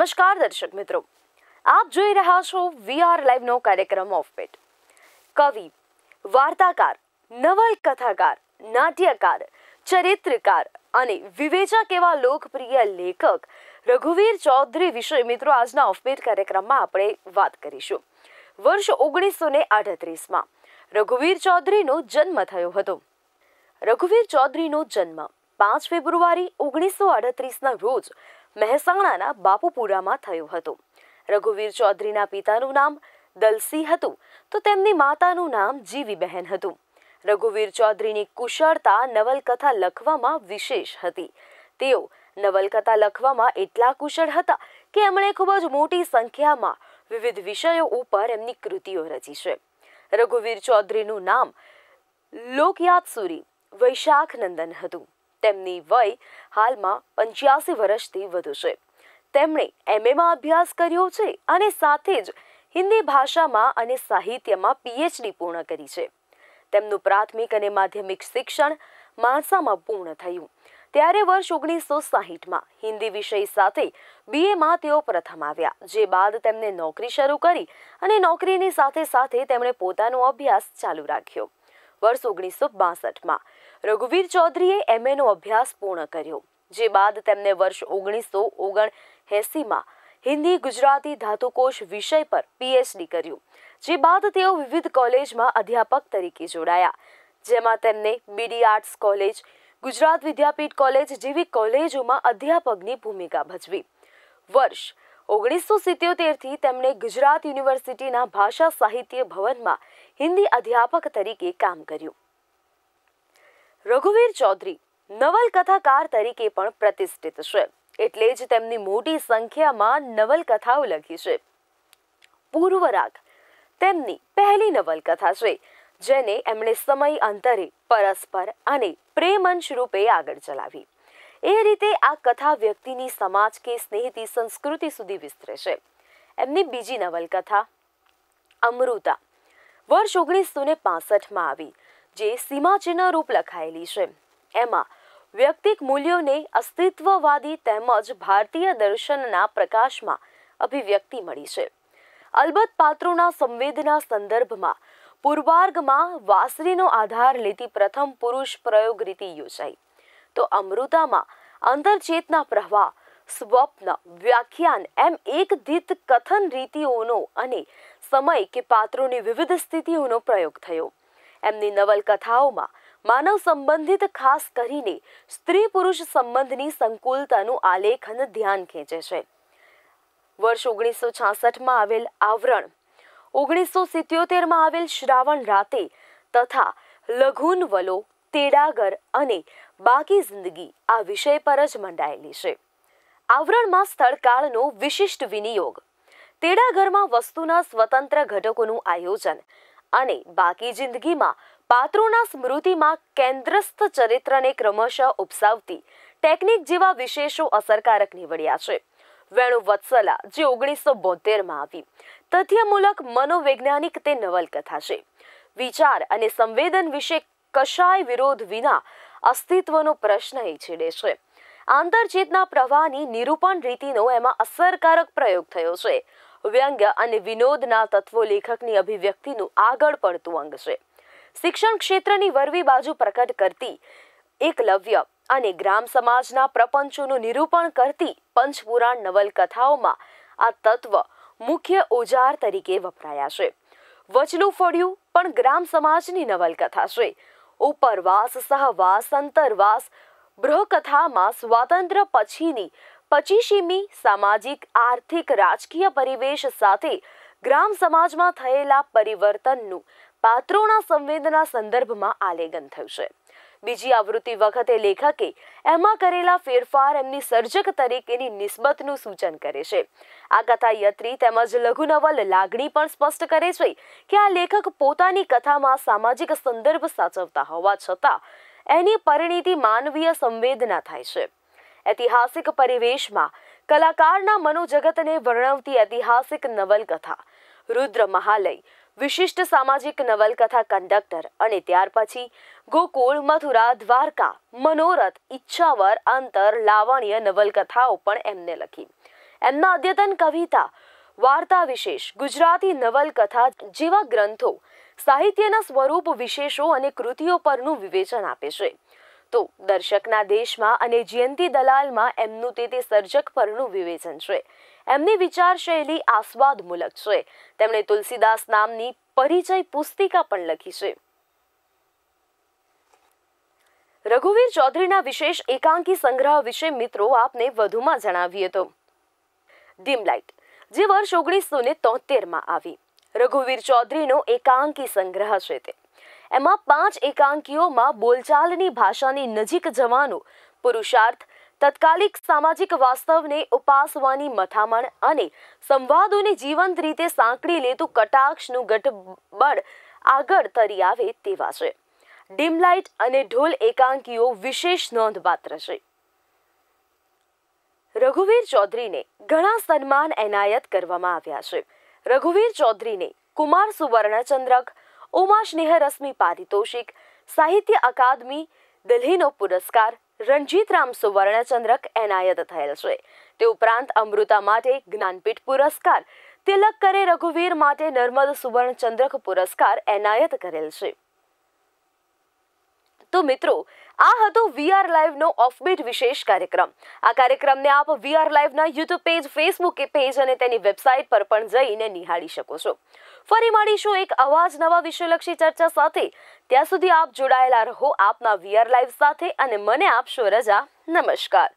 નમસ્કાર દર્શક મિત્રો આપ જોઈ રહ્યા છો વીઆર લાઈવનો કાર્યક્રમ ઓફબીટ કવિ વાર્તાકાર નવલકથાકાર નાટ્યકાર ચરિત્રકાર અને વિવેચક એવા લોકપ્રિય લેખક રઘુવીર ચૌધરી વિશે મિત્રો આજના ઓફબીટ કાર્યક્રમમાં આપણે વાત કરીશું વર્ષ ઓગણીસો ને આડત્રીસમાં રઘુવીર ચૌધરીનો જન્મ થયો હતો રઘુવીર ચૌધરીનો જન્મ પાંચ ફેબ્રુઆરી ઓગણીસો આડત્રીસના રોજ મહેસાણાના બાપુપુરામાં થયું હતું રઘુવીર ચૌધરીના પિતાનું નામ દલસી હતું તો તેમની માતાનું નામ જીવીબહેન હતું રઘુવીર ચૌધરીની કુશળતા નવલકથા લખવામાં વિશેષ હતી તેઓ નવલકથા લખવામાં એટલા કુશળ હતા કે એમણે ખૂબ જ મોટી સંખ્યામાં વિવિધ વિષયો ઉપર એમની કૃતિઓ રચી છે રઘુવીર ચૌધરીનું નામ લોકયાદ સુરી વૈશાખ નંદન હતું તેમની વય હાલમાં પંચ્યાસી વર્ષથી વધુ છે તેમણે એમએમાં અભ્યાસ કર્યો છે અને સાથે જ હિન્દી ભાષામાં અને સાહિત્યમાં પીએચડી પૂર્ણ કરી છે તેમનું પ્રાથમિક અને માધ્યમિક શિક્ષણ માણસામાં પૂર્ણ થયું ત્યારે વર્ષ ઓગણીસો સાહીઠમાં હિન્દી વિષય સાથે બીએમાં તેઓ પ્રથમ આવ્યા જે બાદ તેમણે નોકરી શરૂ કરી અને નોકરીની સાથે સાથે તેમણે પોતાનો અભ્યાસ ચાલુ રાખ્યો વર્ષ ઓગણીસો બાસઠમાં રઘુવીર ચૌધરીએ એમએનો અભ્યાસ પૂર્ણ કર્યો જે બાદ તેમને વર્ષ ઓગણીસો ઓગણ એંસીમાં હિન્દી ગુજરાતી ધાતુકોશ વિષય પર પીએચડી કર્યું જે બાદ તેઓ વિવિધ કોલેજમાં અધ્યાપક તરીકે જોડાયા જેમાં તેમને BD arts college Gujarat Vidyapith college જેવી કોલેજોમાં અધ્યાપકની ભૂમિકા ભજવી વર્ષ ઓગણીસો સિત્યોતેરથી તેમણે ગુજરાત યુનિવર્સિટીના ભાષા સાહિત્ય ભવનમાં હિન્દી અધ્યાપક તરીકે કામ કર્યું રઘુવીર ચૌધરી નવલકથાકાર તરીકે પણ પ્રતિષ્ઠિત છે એટલે જ તેમની મોટી સંખ્યામાં નવલકથાઓ લખી છે પૂર્વરાગ તેમની પહેલી નવલકથા છે જેને એમણે સમય અંતરે પરસ્પર અને પ્રેમંશ રૂપે આગળ ચલાવી એ રીતે આ કથા વ્યક્તિની સમાજ કે સ્નેહથી સંસ્કૃતિ સુધી વિસ્તરે છે એમની બીજી નવલકથા અમૃતા વર્ષ ઓગણીસો ને પાસઠમાં આવી જે સીમાચિહ્ન રૂપ લખાયેલી છે એમાં વ્યક્તિક મૂલ્યોને અસ્તિત્વવાદી તેમજ ભારતીય દર્શનના પ્રકાશમાં અભિવ્યક્તિ મળી છે અલબત્ત પાત્રોના સંવેદના સંદર્ભમાં પૂર્વાર્ગમાં વાસરીનો આધાર લેતી પ્રથમ પુરુષ પ્રયોગ રીતિ યોજાઈ તો અમૃતામાં અંતરચેતના પ્રવાહ સ્વપ્ન વ્યાખ્યાન એમ એક દીત કથન રીતિઓનો અને સમય કે પાત્રોની વિવિધ સ્થિતિઓનો પ્રયોગ થયો એમની નવલકથાઓમાં માનવ સંબંધિત ખાસ કરીને સ્ત્રી પુરુષ સંબંધની સંકુલતાનું આલેખન ધ્યાન ખેંચે છે વર્ષ ઓગણીસો છાસઠમાં આવેલ આવરણ ઓગણીસો સિત્યોતેરમાં આવેલ શ્રાવણ રાતે તથા લઘુન વલો તેડાગર અને બાકી જિંદગી આ વિષય પર જ મંડાયેલી છે આવરણમાં સ્થળકાળનો વિશિષ્ટ વિનિયોગ તેડાગરમાં વસ્તુના સ્વતંત્ર ઘટકોનું આયોજન અને બાકી જિંદગીમાં પાત્રોના સ્મૃતિમાં કેન્દ્રસ્થ ચરિત્રને ક્રમશઃ ઉપસાવતી ટેકનિક જેવા વિશેષો અસરકારક નીવડ્યા છે વેણુ વત્સલા જે ઓગણીસો બોતેરમાં આવી તથ્યમૂલક મનોવૈજ્ઞાનિક તે નવલકથા છે વિચાર અને સંવેદન વિશે કશાય વિરોધ વિના અસ્તિત્વનો પ્રશ્ન એ છેડે છે આંતરચેતના પ્રવાહની નિરૂપણ રીતિનો એમાં અસરકારક પ્રયોગ થયો છે વ્યંગ્ય અને વિનોદના તત્વો લેખકની અભિવ્યક્તિનું આગળ પડતું અંગ છે શિક્ષણ ક્ષેત્રની વરવી બાજુ પ્રકટ કરતી એકલવ્ય અને ગ્રામ સમાજના પ્રપંચોનું નિરૂપણ કરતી પંચપુરાણ નવલકથાઓમાં આ તત્વ મુખ્ય ઓજાર તરીકે વપરાયા છે વચલું ફળ્યું પણ ગ્રામ સમાજની નવલકથા છે ઉપરવાસ સહવાસ અંતરવાસ બૃહકથામાં સ્વાતંત્ર્ય પછીની પચીસીમી સામાજિક આર્થિક રાજકીય પરિવેશ સાથે ગ્રામ સમાજમાં થયેલા પરિવર્તનનું પાત્રોના સંવેદના સંદર્ભમાં આલેખન થયું છે બીજી આવૃત્તિ વખતે લેખકે એમાં કરેલા ફેરફાર એમની સર્જક તરીકેની નિસ્બતનું સૂચન કરે છે આ કથા યત્રી તેમજ લઘુનવલ લાગણી પણ સ્પષ્ટ કરે છે કે આ લેખક પોતાની કથામાં સામાજિક સંદર્ભ સાચવતા હોવા છતાં એની પરિણીતિ માનવીય સંવેદના થાય છે ઐતિહાસિક પરિવેશમાં કલાકારના મનોજગતને વર્ણવતી ઐતિહાસિક નવલકથા રુદ્ર મહાલય વિશિષ્ટ સામાજિક નવલકથા કંડક્ટર અને ત્યાર પછી ગોકુળ મથુરા દ્વારકા મનોરથ ઈચ્છાવર અંતર લાવણ્ય નવલકથાઓ પણ એમને લખી એમના અદ્યતન કવિતા વાર્તા વિશેષ ગુજરાતી નવલકથા જેવા ગ્રંથો સાહિત્યના સ્વરૂપ વિશેષો અને કૃતિઓ પરનું વિવેચન આપે છે તો દર્શકના દેશમાં અને જયંતિ દલાલમાં એમનું તે તે સર્જક પરનું વિવેચન છે એમની વિચાર આસ્વાદમૂલક છે તેમણે તુલસીદાસ નામની પરિચય પુસ્તિકા પણ લખી છે રઘુવીર ચૌધરીના વિશેષ એકાંકી સંગ્રહ વિશે મિત્રો આપને વધુમાં જણાવીએ તો ડીમલાઇટ જે વર્ષ ઓગણીસો ને તોતેરમાં આવી રઘુવીર ચૌધરીનો એકાંકી સંગ્રહ છે તે એમાં પાંચ એકાંકીઓમાં બોલચાલની ભાષાની નજીક જવાનો પુરુષાર્થ તત્કાલિક સામાજિક વાસ્તવને ઉપાસવાની મથામણ અને સંવાદોને જીવંત રીતે સાંકળી લેતું કટાક્ષનું ગઠબળ આગળ તરી આવે તેવા છે ડીમલાઇટ અને ઢોલ એકાંકીઓ વિશેષ નોંધપાત્ર છે રઘુવીર ચૌધરીને ઘણા સન્માન એનાયત કરવામાં આવ્યા છે રઘુવીર ચૌધરીને કુમાર સુવર્ણચંદ્રક ઉમા સ્નેહ રશ્મિ પારિતોષિક સાહિત્ય અકાદમી દિલ્હીનો પુરસ્કાર રણજીત રામ સુવર્ણચંદ્રક એનાયત થયેલ છે તે ઉપરાંત અમૃતા માટે જ્ઞાનપીઠ પુરસ્કાર તિલક કરે રઘુવીર માટે નર્મદ સુવર્ણચંદ્રક પુરસ્કાર એનાયત કરેલ છે તો મિત્રો આ હતો વીઆર લાઈવનો ઓફબીટ વિશેષ કાર્યક્રમ આ કાર્યક્રમને આપ વીઆર લાઈવના યુટ્યુબ પેજ ફેસબુક પેજ અને તેની વેબસાઇટ પર પણ જઈને નિહાળી શકો છો ફરી મળીશું એક અવાજ નવા વિષયલક્ષી ચર્ચા સાથે ત્યાં સુધી આપ જોડાયેલા રહો આપના વીઆર લાઈવ સાથે અને મને આપશો રજા નમસ્કાર